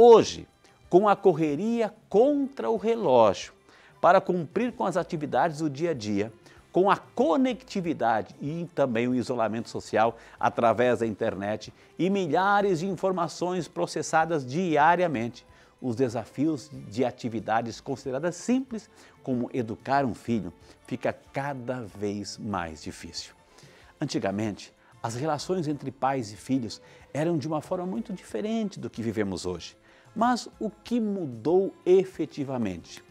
Hoje, com a correria contra o relógio, para cumprir com as atividades do dia a dia, com a conectividade e também o isolamento social através da internet e milhares de informações processadas diariamente, os desafios de atividades consideradas simples, como educar um filho, fica cada vez mais difícil. Antigamente, as relações entre pais e filhos eram de uma forma muito diferente do que vivemos hoje. Mas o que mudou efetivamente?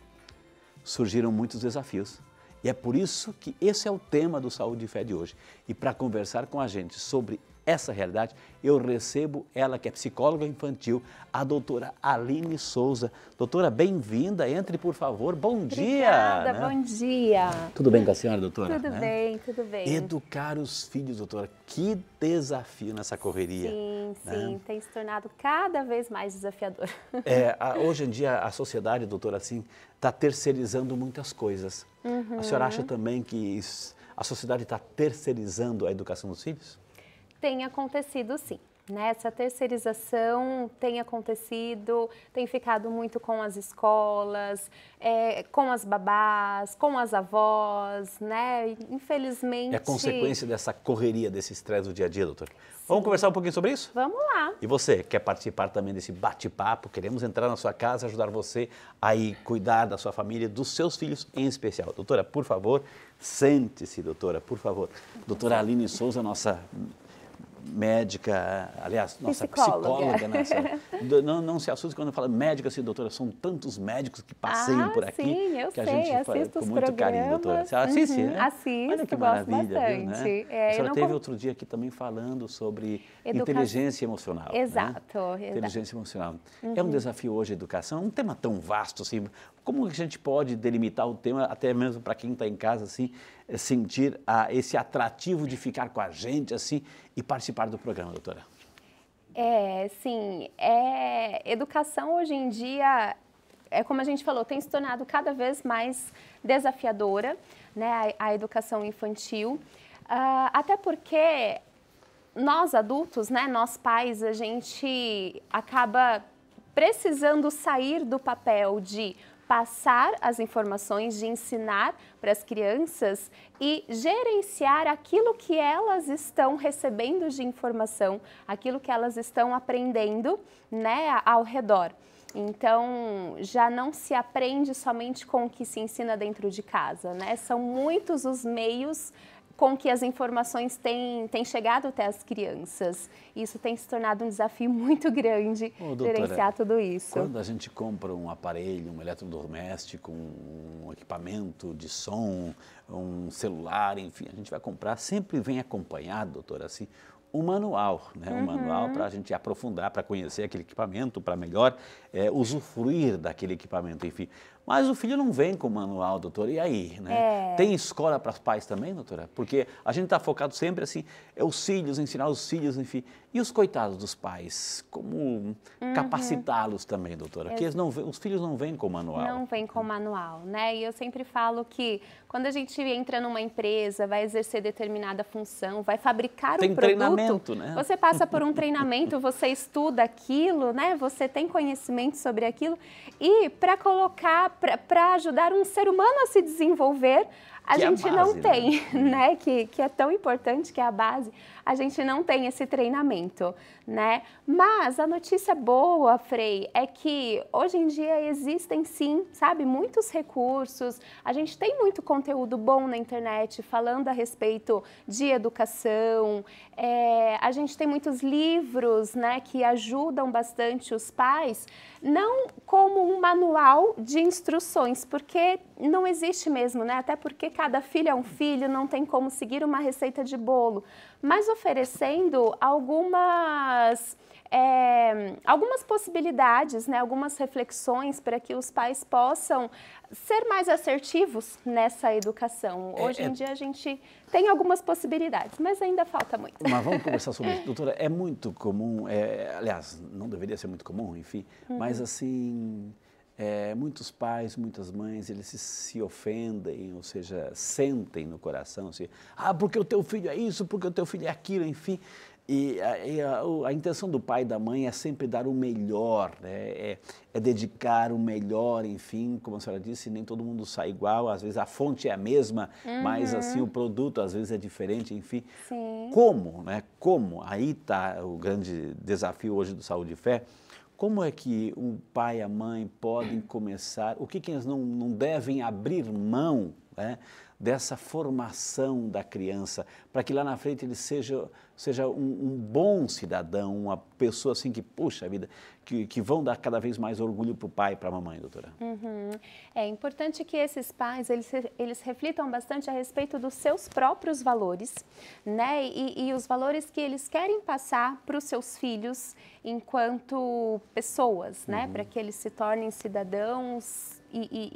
Surgiram muitos desafios. E é por isso que esse é o tema do Saúde e Fé de hoje. E para conversar com a gente sobre essa realidade, eu recebo ela que é psicóloga infantil, a doutora Aline Souza. Doutora, bem-vinda, entre por favor, bom Obrigada, dia. Obrigada, né? bom dia. Tudo bem com a senhora, doutora? Tudo né? bem, tudo bem. Educar os filhos, doutora, que desafio nessa correria. Sim, né? sim, tem se tornado cada vez mais desafiador. É, a, hoje em dia a sociedade, doutora, assim, está terceirizando muitas coisas. Uhum. A senhora uhum. acha também que a sociedade está terceirizando a educação dos filhos? Tem acontecido sim. Nessa né? terceirização tem acontecido, tem ficado muito com as escolas, é, com as babás, com as avós, né? Infelizmente. É consequência dessa correria, desse estresse do dia a dia, doutor. Sim. Vamos conversar um pouquinho sobre isso? Vamos lá. E você quer participar também desse bate-papo? Queremos entrar na sua casa, ajudar você a cuidar da sua família, dos seus filhos em especial. Doutora, por favor, sente-se, doutora, por favor. Doutora Aline Souza, nossa médica, aliás, nossa psicóloga, psicóloga né? não, não se assuste quando eu falo médica, assim, doutora, são tantos médicos que passeiam ah, por aqui. Sim, eu que a gente assisto com os muito programas. carinho, doutora. Você assiste, né? uhum, né? Assisto, Olha que maravilha, viu, né? É, a senhora teve outro dia aqui também falando sobre Educa... inteligência emocional. Né? Exato, né? Inteligência emocional. Uhum. É um uhum. desafio hoje a educação, um tema tão vasto assim. Como a gente pode delimitar o tema, até mesmo para quem está em casa, assim, sentir a ah, esse atrativo de ficar com a gente assim e participar do programa, doutora? É, sim. É, educação hoje em dia, é como a gente falou, tem se tornado cada vez mais desafiadora, né, a, a educação infantil. Uh, até porque nós adultos, né, nós pais, a gente acaba precisando sair do papel de passar as informações, de ensinar para as crianças e gerenciar aquilo que elas estão recebendo de informação, aquilo que elas estão aprendendo né, ao redor. Então, já não se aprende somente com o que se ensina dentro de casa, né? São muitos os meios com que as informações têm, têm chegado até as crianças. Isso tem se tornado um desafio muito grande, Ô, doutora, gerenciar tudo isso. Quando a gente compra um aparelho, um eletrodoméstico, um equipamento de som, um celular, enfim, a gente vai comprar, sempre vem acompanhado, doutora, assim, um manual, né? um manual uhum. para a gente aprofundar, para conhecer aquele equipamento, para melhor é, usufruir daquele equipamento, enfim. Mas o filho não vem com o manual, doutora, e aí? Né? É. Tem escola para os pais também, doutora? Porque a gente está focado sempre assim, é os filhos, ensinar os filhos, enfim. E os coitados dos pais? Como uhum. capacitá-los também, doutora? Porque não, os filhos não vêm com o manual. Não vêm com o hum. manual, né? E eu sempre falo que quando a gente entra numa empresa, vai exercer determinada função, vai fabricar tem um produto... treinamento, né? Você passa por um treinamento, você estuda aquilo, né? Você tem conhecimento sobre aquilo. E para colocar para ajudar um ser humano a se desenvolver, a que gente é a base, não né? tem, né? né? Que, que é tão importante, que é a base, a gente não tem esse treinamento, né? Mas a notícia boa, Frei, é que hoje em dia existem sim, sabe, muitos recursos, a gente tem muito conteúdo bom na internet falando a respeito de educação, é, a gente tem muitos livros, né, que ajudam bastante os pais, não como um manual de instruções, porque não existe mesmo, né? Até porque cada filho é um filho, não tem como seguir uma receita de bolo, mas oferecendo algumas. É, algumas possibilidades, né, algumas reflexões para que os pais possam ser mais assertivos nessa educação. É, Hoje é, em é... dia a gente tem algumas possibilidades, mas ainda falta muito. Mas vamos conversar sobre isso. Doutora, é muito comum, é, aliás, não deveria ser muito comum, enfim, uhum. mas assim, é, muitos pais, muitas mães, eles se, se, ofendem, ou seja, sentem no coração, assim, ah, porque o teu filho é isso, porque o teu filho é aquilo, enfim. E a, e a, a intenção do pai e da mãe é sempre dar o melhor, né? é, é, dedicar o melhor, enfim, como a senhora disse, nem todo mundo sai igual, às vezes a fonte é a mesma, uhum. mas assim o produto às vezes é diferente, enfim. Sim. Como, né? Como? Aí está o grande desafio hoje do Saúde e Fé, como é que o pai e a mãe podem começar? O que, que eles não, não devem abrir mão né, dessa formação da criança, para que lá na frente ele seja, seja um, um, bom cidadão, uma pessoa assim que, puxa a vida, que, que vão dar cada vez mais orgulho para o pai e para a mamãe, doutora. Uhum. É importante que esses pais, eles, eles reflitam bastante a respeito dos seus próprios valores, né, e, e os valores que eles querem passar para os seus filhos enquanto pessoas, né, uhum. para que eles se tornem cidadãos e, e,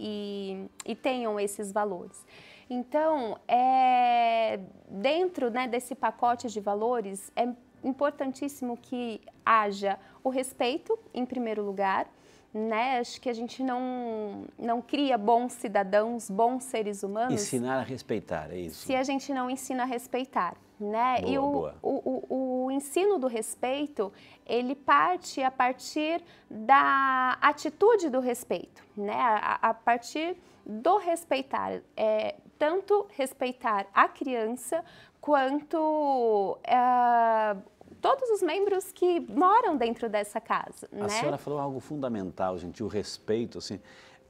e, e tenham esses valores. Então, é, dentro né, desse pacote de valores, é importantíssimo que haja o respeito, em primeiro lugar, né? Acho que a gente não, não cria bons cidadãos, bons seres humanos. Ensinar a respeitar, é isso. Se a gente não ensina a respeitar né? Boa, e o, o, o, o, ensino do respeito, ele parte a partir da atitude do respeito, né? A, a partir do respeitar, é, tanto respeitar a criança quanto é, todos os membros que moram dentro dessa casa. A né? senhora falou algo fundamental, gente, o respeito, assim,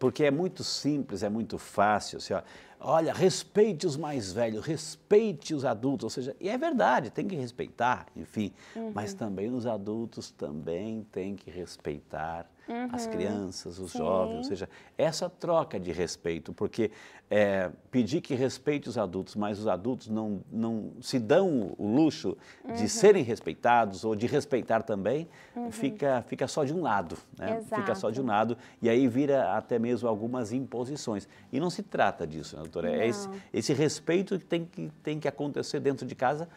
porque é muito simples, é muito fácil. Assim, ó, olha, respeite os mais velhos, respeite os adultos, ou seja, e é verdade, tem que respeitar, enfim, uhum. mas também os adultos também têm que respeitar uhum. as crianças, os Sim. jovens, ou seja, essa troca de respeito, porque é, pedir que respeite os adultos, mas os adultos não, não se dão o luxo de uhum. serem respeitados ou de respeitar também, uhum. fica, fica só de um lado, né? Exato. fica só de um lado e aí vira até mesmo algumas imposições. E não se trata disso, né, doutora, não. é esse, esse respeito que tem, que tem que acontecer dentro de casa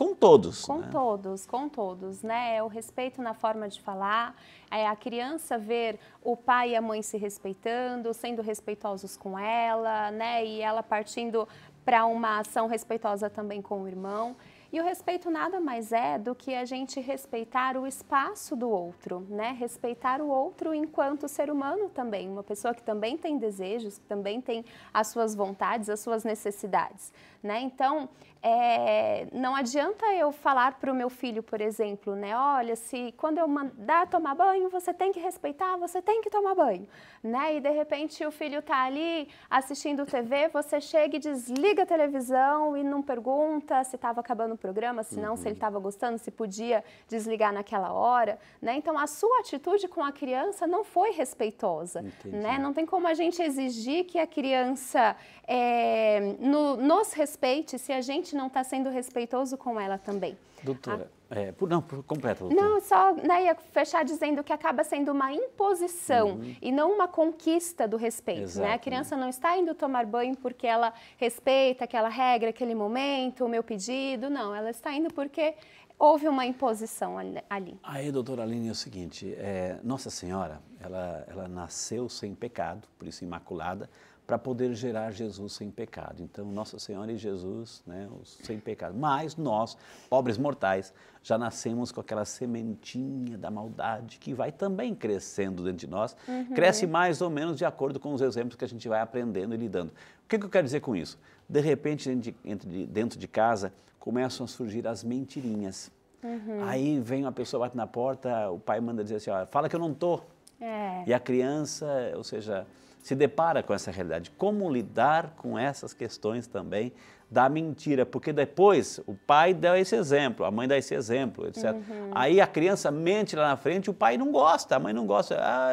com todos. Com né? todos, com todos, né? É o respeito na forma de falar, é a criança ver o pai e a mãe se respeitando, sendo respeitosos com ela, né? E ela partindo para uma ação respeitosa também com o irmão. E o respeito nada mais é do que a gente respeitar o espaço do outro, né? Respeitar o outro enquanto ser humano também, uma pessoa que também tem desejos, que também tem as suas vontades, as suas necessidades, né? Então, é, não adianta eu falar para o meu filho, por exemplo, né? Olha, se quando eu mandar tomar banho, você tem que respeitar, você tem que tomar banho, né? E de repente o filho está ali assistindo TV, você chega e desliga a televisão e não pergunta se estava acabando o programa, se não, uhum. se ele estava uhum. gostando, se podia desligar naquela hora, né? Então a sua atitude com a criança não foi respeitosa, Entendi. né? Não tem como a gente exigir que a criança é, no, nos respeite se a gente não está sendo respeitoso com ela também. Doutora, a... é, por, não, por completo. Doutora. Não, só né, ia fechar dizendo que acaba sendo uma imposição uhum. e não uma conquista do respeito. Né? Exato, né? A criança né? não está indo tomar banho porque ela respeita aquela regra, aquele momento, o meu pedido. Não, ela está indo porque houve uma imposição ali. Aí, doutora Aline, é o seguinte, é, Nossa Senhora, ela, ela nasceu sem pecado, por isso imaculada, para poder gerar Jesus sem pecado. Então, Nossa Senhora e Jesus, né, sem pecado. Mas nós, pobres mortais, já nascemos com aquela sementinha da maldade que vai também crescendo dentro de nós, uhum. cresce mais ou menos de acordo com os exemplos que a gente vai aprendendo e lidando. O que, que eu quero dizer com isso? De repente, dentro de, dentro de casa, começam a surgir as mentirinhas. Uhum. Aí vem uma pessoa, bate na porta, o pai manda dizer assim, fala que eu não estou". É. E a criança, ou seja, se depara com essa realidade. Como lidar com essas questões também da mentira? Porque depois o pai dá esse exemplo, a mãe dá esse exemplo, etc. Uhum. Aí a criança mente lá na frente, o pai não gosta, a mãe não gosta, ah,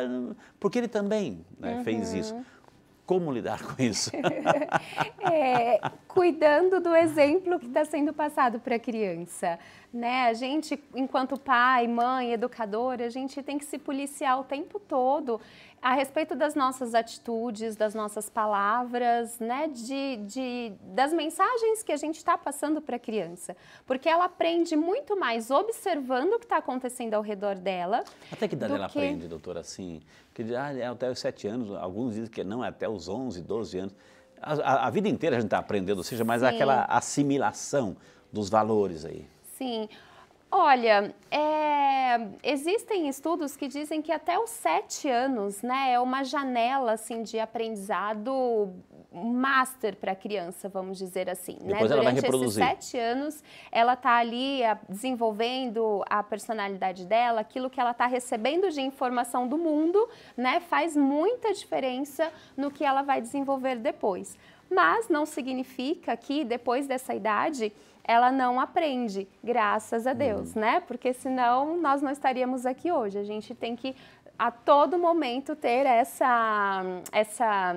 porque ele também né, uhum. fez isso. Como lidar com isso? é, cuidando do exemplo que está sendo passado para a criança. Né? A gente, enquanto pai, mãe, educador, a gente tem que se policiar o tempo todo a respeito das nossas atitudes, das nossas palavras, né, de, de das mensagens que a gente está passando para a criança, porque ela aprende muito mais observando o que está acontecendo ao redor dela. Até que idade ela que... aprende, doutora, assim? Que ah, é até os sete anos, alguns dizem que não, é até os 11, 12 anos. A, a, a vida inteira a gente está aprendendo, ou seja, mas é aquela assimilação dos valores aí. Sim, Olha, é, existem estudos que dizem que até os sete anos né, é uma janela assim, de aprendizado master para a criança, vamos dizer assim. Né? Durante esses sete anos, ela está ali a, desenvolvendo a personalidade dela, aquilo que ela está recebendo de informação do mundo, né, faz muita diferença no que ela vai desenvolver depois. Mas não significa que depois dessa idade ela não aprende, graças a Deus, uhum. né? Porque senão nós não estaríamos aqui hoje. A gente tem que a todo momento ter essa essa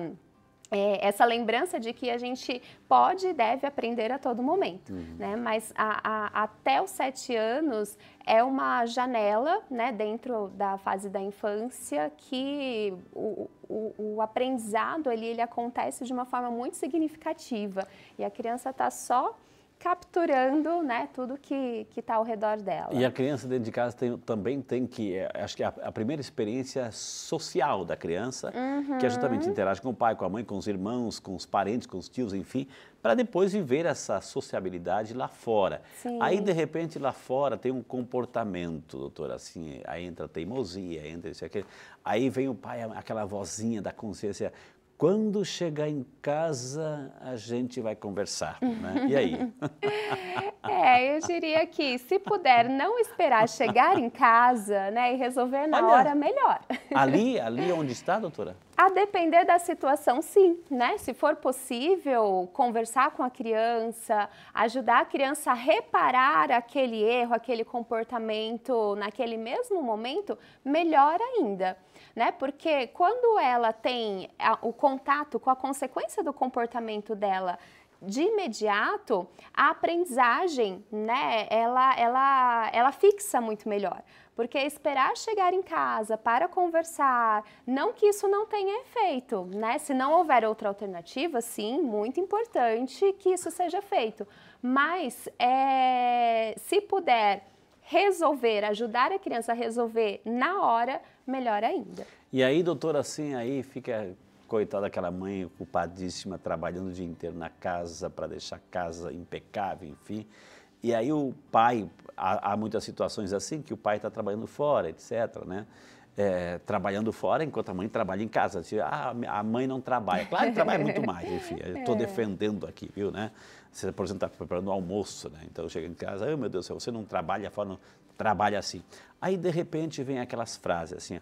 é, essa lembrança de que a gente pode e deve aprender a todo momento, uhum. né? Mas a, a, até os sete anos é uma janela, né, dentro da fase da infância que o, o, o aprendizado ali ele acontece de uma forma muito significativa e a criança está só capturando né, tudo que está ao redor dela. E a criança dentro de casa tem, também tem que, é, acho que é a, a primeira experiência social da criança, uhum. que é uhum. justamente interage com o pai, com a mãe, com os irmãos, com os parentes, com os tios, enfim, para depois viver essa sociabilidade lá fora. Sim. Aí, de repente, lá fora tem um comportamento, doutora, assim, aí entra teimosia, entra isso e Aí vem o pai, aquela vozinha da consciência, quando chegar em casa, a gente vai conversar, né? E aí? é, eu diria que se puder não esperar chegar em casa, né, e resolver na Olha, hora, melhor. Ali, ali é onde está, doutora? A depender da situação, sim, né? Se for possível, conversar com a criança, ajudar a criança a reparar aquele erro, aquele comportamento naquele mesmo momento, melhor ainda né? Porque quando ela tem a, o contato com a consequência do comportamento dela de imediato, a aprendizagem, né, ela, ela, ela fixa muito melhor. Porque esperar chegar em casa para conversar, não que isso não tenha efeito, né? Se não houver outra alternativa, sim, muito importante que isso seja feito. Mas é, se puder resolver, ajudar a criança a resolver na hora, melhor ainda. E aí, doutora, assim, aí fica coitada aquela mãe ocupadíssima, trabalhando o dia inteiro na casa para deixar a casa impecável, enfim. E aí o pai, há, há muitas situações assim que o pai está trabalhando fora, etc., né? É, trabalhando fora enquanto a mãe trabalha em casa. Assim, ah, a mãe não trabalha. Claro que trabalha muito mais, enfim. Estou é. defendendo aqui, viu, né? Você, por exemplo, está preparando o um almoço, né? Então chega em casa, oh, meu Deus você não trabalha fora, não trabalha assim. Aí, de repente, vem aquelas frases assim,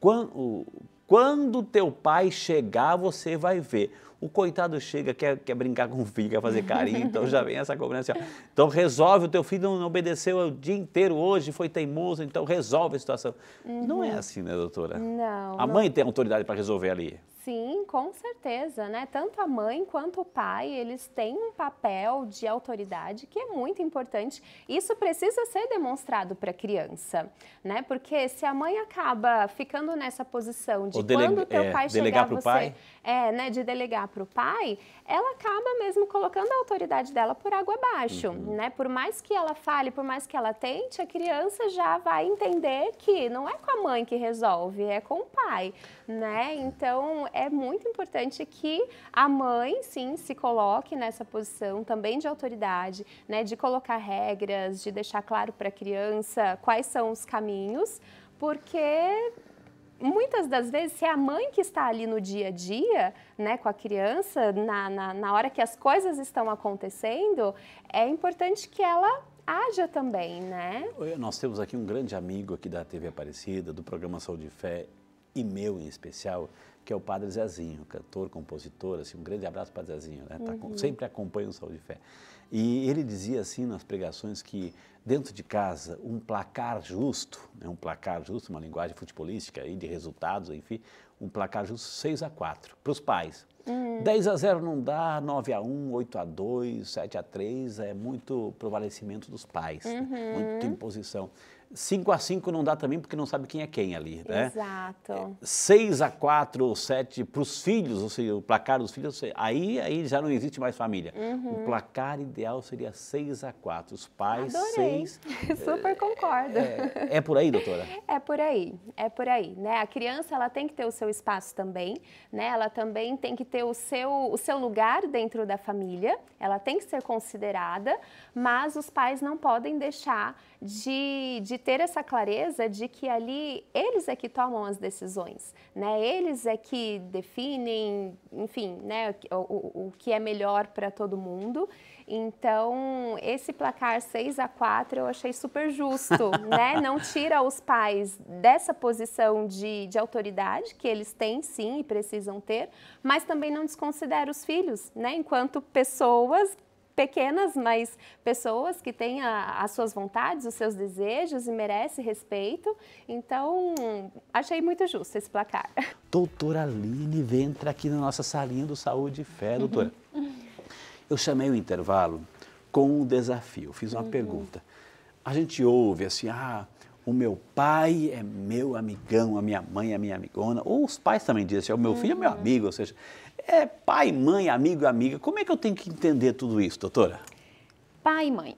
quando, quando teu pai chegar, você vai ver. O coitado chega, quer, quer brincar com o filho, quer fazer carinho, então já vem essa cobrança. Assim, então resolve, o teu filho não obedeceu o dia inteiro hoje, foi teimoso, então resolve a situação. Uhum. Não é uhum. assim, né, doutora? Não. A mãe tem autoridade para resolver ali. Sim, com certeza, né? Tanto a mãe quanto o pai, eles têm um papel de autoridade que é muito importante. Isso precisa ser demonstrado para a criança, né? Porque se a mãe acaba ficando nessa posição de delega, quando teu é, pai chegar você, pai. é, né, de delegar para o pai, ela acaba mesmo colocando a autoridade dela por água abaixo, uhum. né? Por mais que ela fale, por mais que ela tente, a criança já vai entender que não é com a mãe que resolve, é com o pai, né? Então, é muito importante que a mãe, sim, se coloque nessa posição também de autoridade, né, de colocar regras, de deixar claro para a criança quais são os caminhos, porque muitas das vezes, se é a mãe que está ali no dia a dia, né, com a criança, na, na, na hora que as coisas estão acontecendo, é importante que ela haja também, né? Nós temos aqui um grande amigo aqui da TV Aparecida, do programa Saúde e Fé, e meu em especial, que é o Padre Zezinho, cantor, compositor, assim, um grande abraço para Zezinho, né? Tá, uhum. sempre acompanha o Saúde e Fé. E ele dizia assim nas pregações que dentro de casa um placar justo, né, um placar justo, uma linguagem futebolística aí de resultados, enfim, um placar justo 6 a 4 para os pais. Uhum. 10 a 0 não dá, 9 a 1, 8 a 2, 7 a 3 é muito prevalecimento dos pais, né? uhum. né? muita imposição. 5 a 5 não dá também porque não sabe quem é quem ali, né? Exato. 6 a 4 ou 7 para os filhos, ou seja, o placar dos filhos, aí, aí já não existe mais família. Uhum. O placar ideal seria 6 a 4, os pais Adorei. 6. Super concordo. É, é, é, por aí, doutora? É por aí, é por aí, né? A criança ela tem que ter o seu espaço também, né? Ela também tem que ter o seu o seu lugar dentro da família, ela tem que ser considerada, mas os pais não podem deixar de, de ter essa clareza de que ali eles é que tomam as decisões, né? Eles é que definem, enfim, né, o, o, o que é melhor para todo mundo. Então, esse placar 6 a 4 eu achei super justo, né? Não tira os pais dessa posição de, de autoridade que eles têm sim e precisam ter, mas também não desconsidera os filhos, né? Enquanto pessoas pequenas, mas pessoas que têm a, as suas vontades, os seus desejos e merece respeito. Então, achei muito justo esse placar. Doutora Aline, vem aqui na nossa salinha do Saúde e Fé, uhum. doutora. Uhum. Eu chamei o intervalo com um desafio, fiz uma uhum. pergunta. A gente ouve assim, ah, o meu pai é meu amigão, a minha mãe é minha amigona, ou os pais também dizem, assim, é o meu filho é meu uhum. amigo, ou seja, é pai, mãe, amigo e amiga. Como é que eu tenho que entender tudo isso, doutora? Pai e mãe.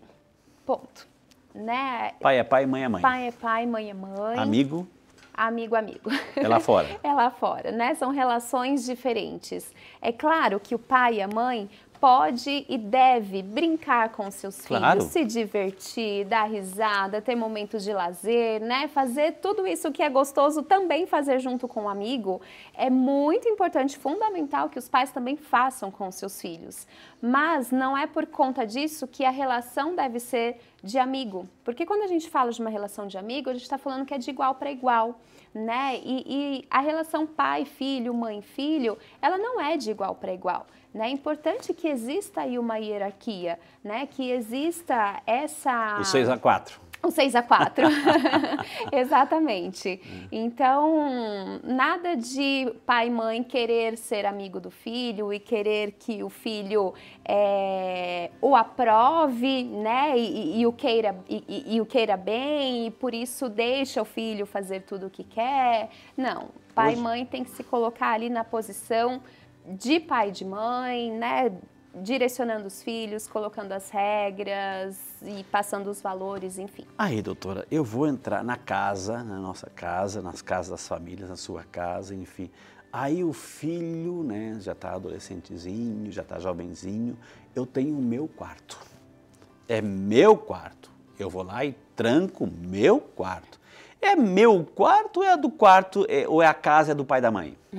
Ponto. Né? Pai é pai, mãe é mãe. Pai é pai, mãe é mãe. Amigo? Amigo, amigo. É lá fora. é lá fora, né? São relações diferentes. É claro que o pai e a mãe pode e deve brincar com seus claro. filhos, se divertir, dar risada, ter momentos de lazer, né? Fazer tudo isso que é gostoso também fazer junto com um amigo é muito importante, fundamental que os pais também façam com seus filhos. Mas não é por conta disso que a relação deve ser de amigo, porque quando a gente fala de uma relação de amigo, a gente está falando que é de igual para igual né? E, e, a relação pai-filho, mãe-filho, ela não é de igual para igual. Né? É importante que exista aí uma hierarquia, né? que exista essa... O 6 a 4. O 6 a 4. Exatamente. Então, nada de pai e mãe querer ser amigo do filho e querer que o filho é, o aprove, né? E, e o queira, e, e o queira bem, e por isso deixa o filho fazer tudo o que quer. Não. Pai e mãe tem que se colocar ali na posição de pai e de mãe, né? Direcionando os filhos, colocando as regras e passando os valores, enfim. Aí, doutora, eu vou entrar na casa, na nossa casa, nas casas das famílias, na sua casa, enfim. Aí o filho, né, já está adolescentezinho, já está jovenzinho, eu tenho o meu quarto. É meu quarto. Eu vou lá e tranco meu quarto. É meu quarto, é do quarto, é, ou é a casa é do pai e da mãe?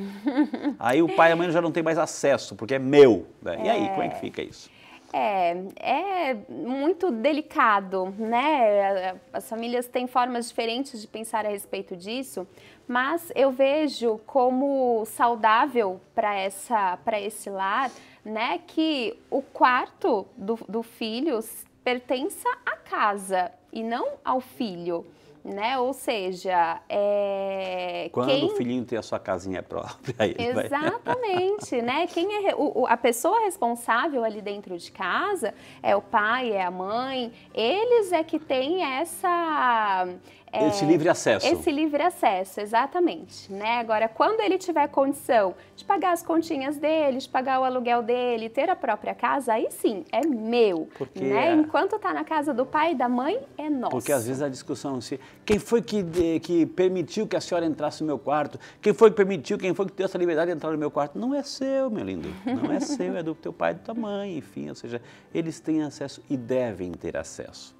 aí o pai e a mãe já não tem mais acesso, porque é meu. Né? É. E aí, como é que é. fica isso? É, é muito delicado, né? As famílias têm formas diferentes de pensar a respeito disso, mas eu vejo como saudável para essa, para esse lar, né? Que o quarto do, do filho pertença à casa e não ao filho né? Ou seja, é... quando quem... o filhinho tem a sua casinha própria, aí exatamente, vai... né? Quem é re... o, a pessoa responsável ali dentro de casa é o pai, é a mãe. Eles é que têm essa esse é, livre acesso. Esse livre acesso, exatamente. Né? Agora, quando ele tiver condição de pagar as continhas dele, de pagar o aluguel dele, ter a própria casa, aí sim, é meu. Porque, né? Enquanto está na casa do pai e da mãe, é nosso. Porque às vezes a discussão se quem foi que, que permitiu que a senhora entrasse no meu quarto? Quem foi que permitiu, quem foi que deu essa liberdade de entrar no meu quarto? Não é seu, meu lindo. Não é seu, é do teu pai e da tua mãe, enfim. Ou seja, eles têm acesso e devem ter acesso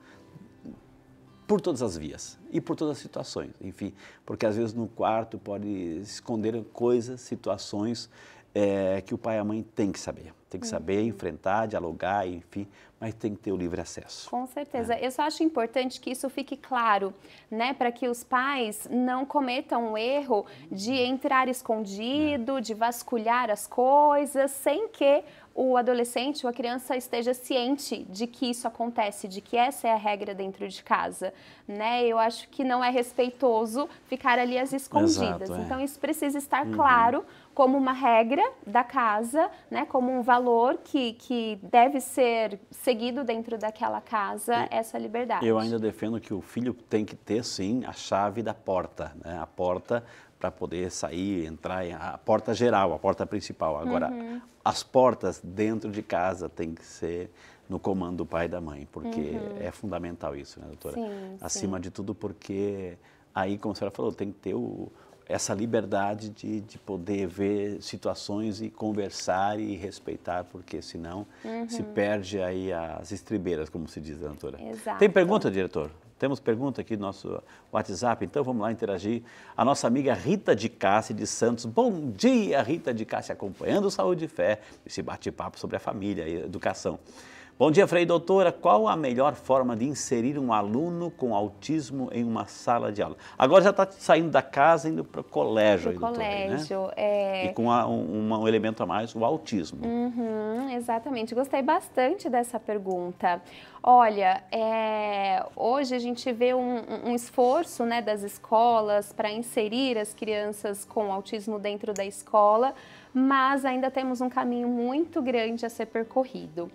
por todas as vias e por todas as situações, enfim, porque às vezes no quarto pode esconder coisas, situações é, que o pai e a mãe têm que saber. Tem que hum. saber enfrentar, dialogar, enfim, mas tem que ter o livre acesso. Com certeza. Né? Eu só acho importante que isso fique claro, né, para que os pais não cometam o erro de entrar escondido, é. de vasculhar as coisas, sem que o adolescente ou a criança esteja ciente de que isso acontece, de que essa é a regra dentro de casa, né? Eu acho que não é respeitoso ficar ali às escondidas. Exato, é. Então isso precisa estar uhum. claro como uma regra da casa, né, como um valor que, que deve ser seguido dentro daquela casa, e essa liberdade. Eu ainda defendo que o filho tem que ter, sim, a chave da porta. Né? A porta para poder sair, entrar, a porta geral, a porta principal. Agora, uhum. as portas dentro de casa tem que ser no comando do pai e da mãe, porque uhum. é fundamental isso, né, doutora? Sim, Acima sim. de tudo, porque aí, como a senhora falou, tem que ter o, essa liberdade de, de poder ver situações e conversar e respeitar, porque senão uhum. se perde aí as estribeiras, como se diz, né, doutora. Exato. Tem pergunta, diretor? Temos pergunta aqui no nosso WhatsApp, então vamos lá interagir. A nossa amiga Rita de Cássio de Santos. Bom dia, Rita de Cássio, acompanhando Saúde e Fé, esse bate-papo sobre a família e educação. Bom dia, Frei Doutora. Qual a melhor forma de inserir um aluno com autismo em uma sala de aula? Agora já está saindo da casa indo para o colégio. Para o colégio, doutora, né? é. E com a, um, um, elemento a mais, o autismo. Uhum, exatamente. Gostei bastante dessa pergunta. Olha, é, hoje a gente vê um, um esforço né, das escolas para inserir as crianças com autismo dentro da escola, mas ainda temos um caminho muito grande a ser percorrido.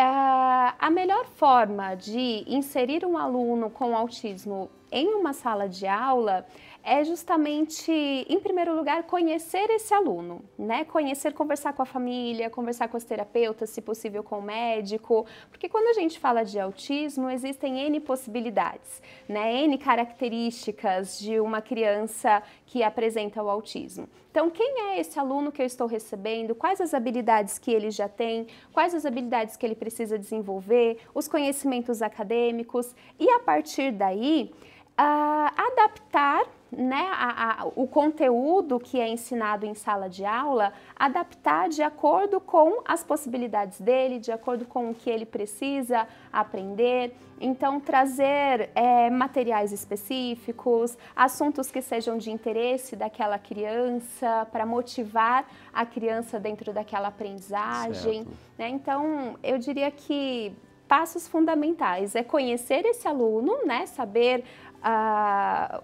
Ah, a melhor forma de inserir um aluno com autismo em uma sala de aula é justamente, em primeiro lugar, conhecer esse aluno, né? Conhecer, conversar com a família, conversar com os terapeutas, se possível com o médico, porque quando a gente fala de autismo, existem N possibilidades, né? N características de uma criança que apresenta o autismo. Então, quem é esse aluno que eu estou recebendo? Quais as habilidades que ele já tem? Quais as habilidades que ele precisa desenvolver? Os conhecimentos acadêmicos? E a partir daí, uh, adaptar né, a, a, o conteúdo que é ensinado em sala de aula, adaptar de acordo com as possibilidades dele, de acordo com o que ele precisa aprender. Então, trazer é, materiais específicos, assuntos que sejam de interesse daquela criança, para motivar a criança dentro daquela aprendizagem. Né? Então, eu diria que passos fundamentais é conhecer esse aluno, né, saber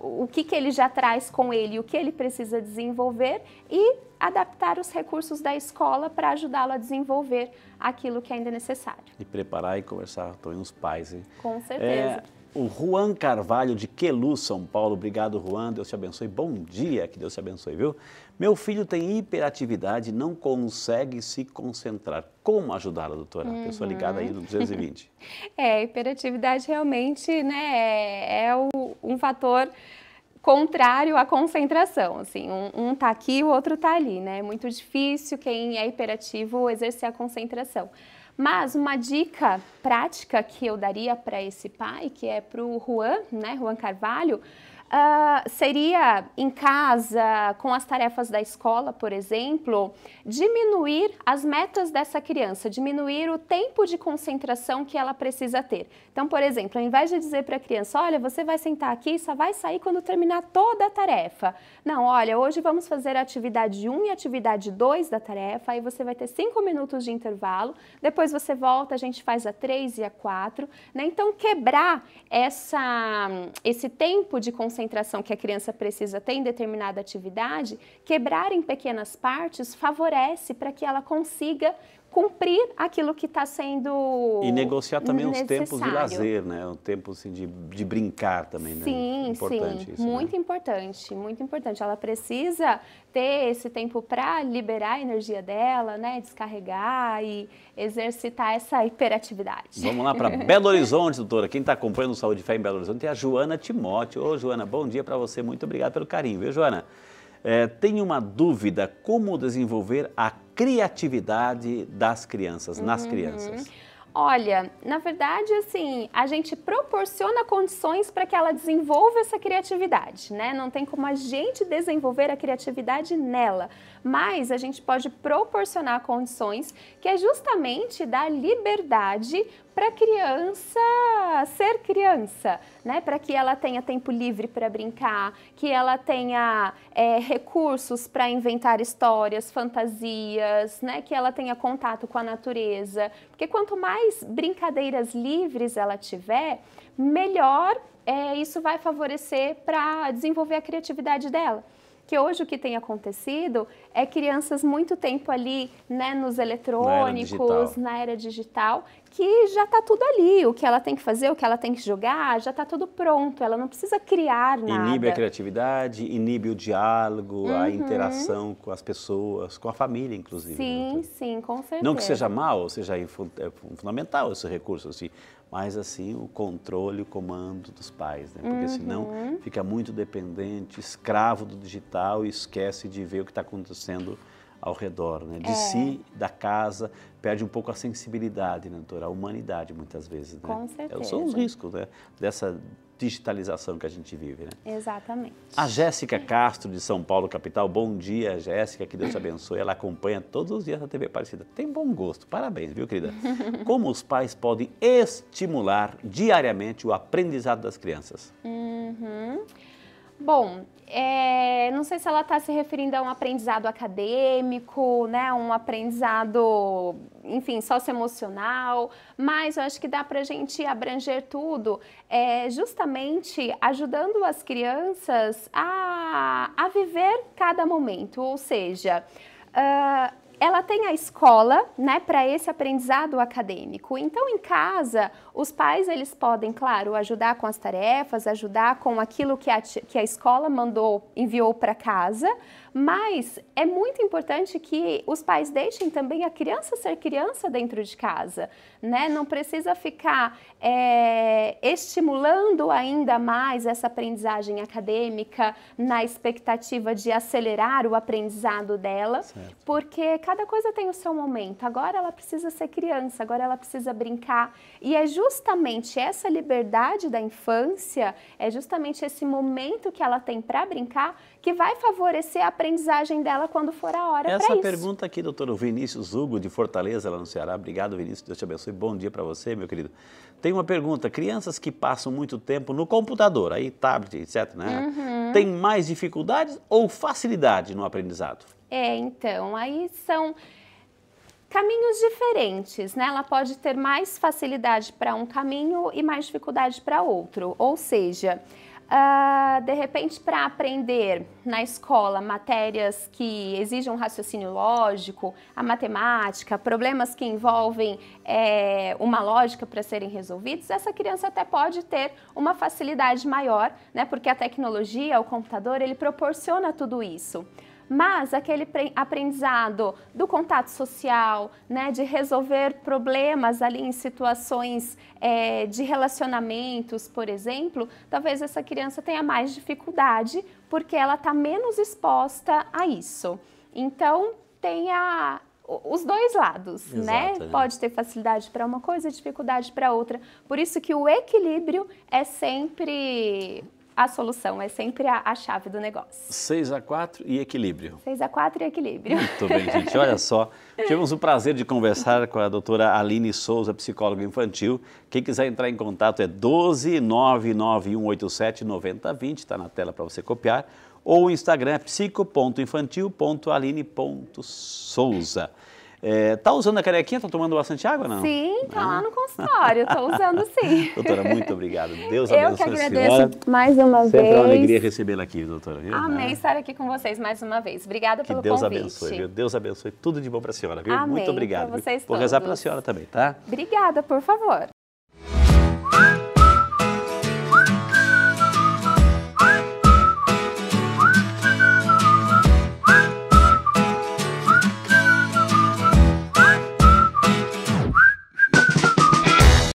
o que, que ele já traz com ele, o que ele precisa desenvolver e adaptar os recursos da escola para ajudá-lo a desenvolver aquilo que ainda é necessário. E preparar e conversar também os pais. Hein? Com certeza. É, o Juan Carvalho de Quelu, São Paulo. Obrigado, Juan. Deus te abençoe. Bom dia, que Deus te abençoe, viu? Meu filho tem hiperatividade, não consegue se concentrar. Como ajudá lo doutora? Uhum. Pessoa ligada aí no 220. Uhum. é, hiperatividade realmente né, é, é o um fator contrário à concentração, assim, um, um tá aqui, o outro tá ali, né? É muito difícil quem é hiperativo exercer a concentração. Mas uma dica prática que eu daria para esse pai, que é para o Juan, né, Juan Carvalho, Uh, seria em casa, com as tarefas da escola, por exemplo, diminuir as metas dessa criança, diminuir o tempo de concentração que ela precisa ter. Então, por exemplo, ao invés de dizer para a criança, olha, você vai sentar aqui e só vai sair quando terminar toda a tarefa. Não, olha, hoje vamos fazer a atividade 1 e a atividade 2 da tarefa, aí você vai ter 5 minutos de intervalo, depois você volta, a gente faz a 3 e a 4, né? Então, quebrar essa, esse tempo de concentração concentração que a criança precisa ter em determinada atividade, quebrar em pequenas partes favorece para que ela consiga cumprir aquilo que está sendo E negociar também necessário. os tempos de lazer, né? O tempo assim, de, de brincar também, né? sim, né? Importante sim, isso, muito né? importante, muito importante. Ela precisa ter esse tempo para liberar a energia dela, né? Descarregar e exercitar essa hiperatividade. Vamos lá para Belo Horizonte, doutora. Quem está acompanhando Saúde e Fé em Belo Horizonte é a Joana Timóteo. Ô, Joana, Joana, bom dia para você, muito obrigado pelo carinho, viu, Joana? É, tem uma dúvida, como desenvolver a criatividade das crianças, nas uhum. crianças? Olha, na verdade, assim, a gente proporciona condições para que ela desenvolva essa criatividade, né? Não tem como a gente desenvolver a criatividade nela, mas a gente pode proporcionar condições que é justamente dar liberdade para a criança ser criança, né? Para que ela tenha tempo livre para brincar, que ela tenha é, recursos para inventar histórias, fantasias, né? Que ela tenha contato com a natureza. Porque quanto mais brincadeiras livres ela tiver, melhor é, isso vai favorecer para desenvolver a criatividade dela que hoje o que tem acontecido é crianças muito tempo ali, né, nos eletrônicos, na era digital, na era digital que já está tudo ali, o que ela tem que fazer, o que ela tem que jogar, já está tudo pronto, ela não precisa criar nada. Inibe a criatividade, inibe o diálogo, uhum. a interação com as pessoas, com a família, inclusive. Sim, né? sim, com certeza. Não que seja mal, seja é, fundamental esse recurso, assim, mas assim o controle, o comando dos pais, né? porque uhum. senão fica muito dependente, escravo do digital e esquece de ver o que está acontecendo ao redor, né? de é. si, da casa, perde um pouco a sensibilidade, né, doutora? A humanidade, muitas vezes, né? Com é, certeza. São os riscos, né? Dessa digitalização que a gente vive, né? Exatamente. A Jéssica Castro, de São Paulo, capital. Bom dia, Jéssica. Que Deus te abençoe. Ela acompanha todos os dias a TV Parecida. Tem bom gosto. Parabéns, viu, querida? Como os pais podem estimular diariamente o aprendizado das crianças? Uhum. Bom, é, não sei se ela está se referindo a um aprendizado acadêmico, né, um aprendizado, enfim, socioemocional, mas eu acho que dá para a gente abranger tudo, é, justamente ajudando as crianças a, a viver cada momento, ou seja, uh, ela tem a escola, né, para esse aprendizado acadêmico. Então, em casa, os pais, eles podem, claro, ajudar com as tarefas, ajudar com aquilo que a, que a escola mandou, enviou para casa, mas é muito importante que os pais deixem também a criança ser criança dentro de casa, né? Não precisa ficar é, estimulando ainda mais essa aprendizagem acadêmica na expectativa de acelerar o aprendizado dela, certo. porque cada coisa tem o seu momento. Agora ela precisa ser criança, agora ela precisa brincar e é justamente justamente essa liberdade da infância, é justamente esse momento que ela tem para brincar que vai favorecer a aprendizagem dela quando for a hora Essa pergunta aqui, doutor Vinícius Hugo, de Fortaleza, lá no Ceará. Obrigado, Vinícius. Deus te abençoe. Bom dia para você, meu querido. Tem uma pergunta. Crianças que passam muito tempo no computador, aí tablet, etc., né? Uhum. Tem mais dificuldades ou facilidade no aprendizado? É, então, aí são caminhos diferentes, né? Ela pode ter mais facilidade para um caminho e mais dificuldade para outro. Ou seja, uh, de repente, para aprender na escola matérias que exigem um raciocínio lógico, a matemática, problemas que envolvem é, uma lógica para serem resolvidos, essa criança até pode ter uma facilidade maior, né? Porque a tecnologia, o computador, ele proporciona tudo isso mas aquele aprendizado do contato social, né, de resolver problemas ali em situações é, de relacionamentos, por exemplo, talvez essa criança tenha mais dificuldade porque ela está menos exposta a isso. Então, tenha os dois lados, né? Exato, né? É. Pode ter facilidade para uma coisa e dificuldade para outra. Por isso que o equilíbrio é sempre a solução é sempre a, a, chave do negócio. 6 a 4 e equilíbrio. 6 a 4 e equilíbrio. Muito bem, gente. Olha só, tivemos o prazer de conversar com a doutora Aline Souza, psicóloga infantil. Quem quiser entrar em contato é 12 99187 9020, está na tela para você copiar. Ou o Instagram é psico.infantil.aline.souza. É, tá usando a carequinha? Tá tomando bastante água, não? Sim, tá lá né? no consultório, tô usando sim. doutora, muito obrigado. Deus abençoe Eu que agradeço senhora. mais uma Sempre vez. Sempre é uma alegria recebê-la aqui, doutora. Viu? Amei é. estar aqui com vocês mais uma vez. Obrigada que pelo Deus convite. Deus abençoe, viu? Deus abençoe tudo de bom para a senhora, viu? Amém, muito obrigado. Pra vocês Vou rezar pela senhora também, tá? Obrigada, por favor.